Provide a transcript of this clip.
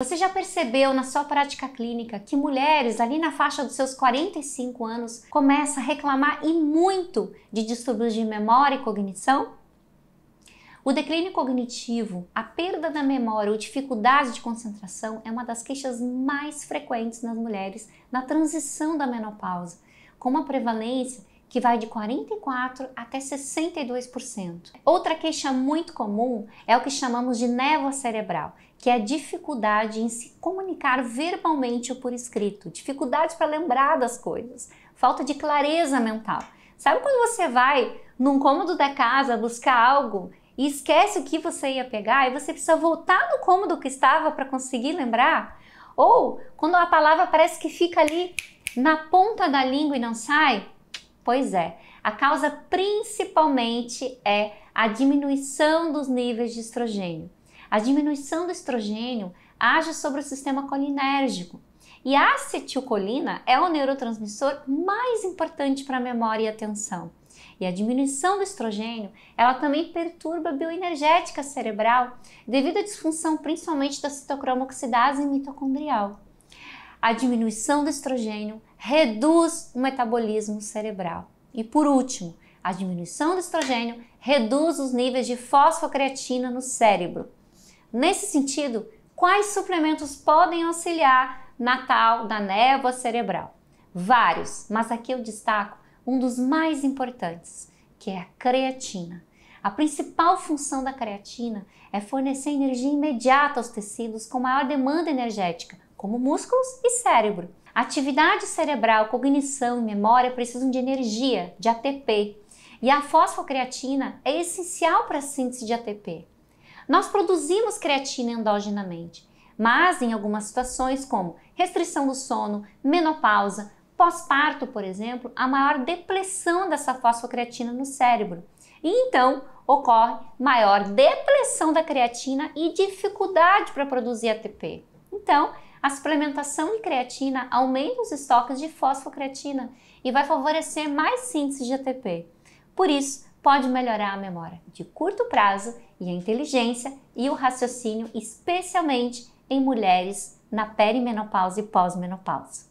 Você já percebeu na sua prática clínica que mulheres ali na faixa dos seus 45 anos começam a reclamar e muito de distúrbios de memória e cognição? O declínio cognitivo, a perda da memória ou dificuldade de concentração é uma das queixas mais frequentes nas mulheres na transição da menopausa, com uma prevalência que vai de 44% até 62%. Outra queixa muito comum é o que chamamos de névoa cerebral, que é a dificuldade em se comunicar verbalmente ou por escrito, dificuldade para lembrar das coisas, falta de clareza mental. Sabe quando você vai num cômodo da casa buscar algo e esquece o que você ia pegar e você precisa voltar no cômodo que estava para conseguir lembrar? Ou quando a palavra parece que fica ali na ponta da língua e não sai? Pois é, a causa principalmente é a diminuição dos níveis de estrogênio. A diminuição do estrogênio age sobre o sistema colinérgico. E a acetilcolina é o neurotransmissor mais importante para a memória e atenção. E a diminuição do estrogênio, ela também perturba a bioenergética cerebral devido à disfunção principalmente da citocromo oxidase mitocondrial a diminuição do estrogênio reduz o metabolismo cerebral. E por último, a diminuição do estrogênio reduz os níveis de fosfocreatina no cérebro. Nesse sentido, quais suplementos podem auxiliar na tal da névoa cerebral? Vários, mas aqui eu destaco um dos mais importantes, que é a creatina. A principal função da creatina é fornecer energia imediata aos tecidos com maior demanda energética, como músculos e cérebro. Atividade cerebral, cognição e memória precisam de energia, de ATP, e a fosfocreatina é essencial para a síntese de ATP. Nós produzimos creatina endogenamente, mas em algumas situações, como restrição do sono, menopausa, pós-parto, por exemplo, há maior depressão dessa fosfocreatina no cérebro. E então ocorre maior depressão da creatina e dificuldade para produzir ATP. Então, a suplementação em creatina aumenta os estoques de fosfocreatina e vai favorecer mais síntese de ATP. Por isso, pode melhorar a memória de curto prazo e a inteligência e o raciocínio, especialmente em mulheres na perimenopausa e pós-menopausa.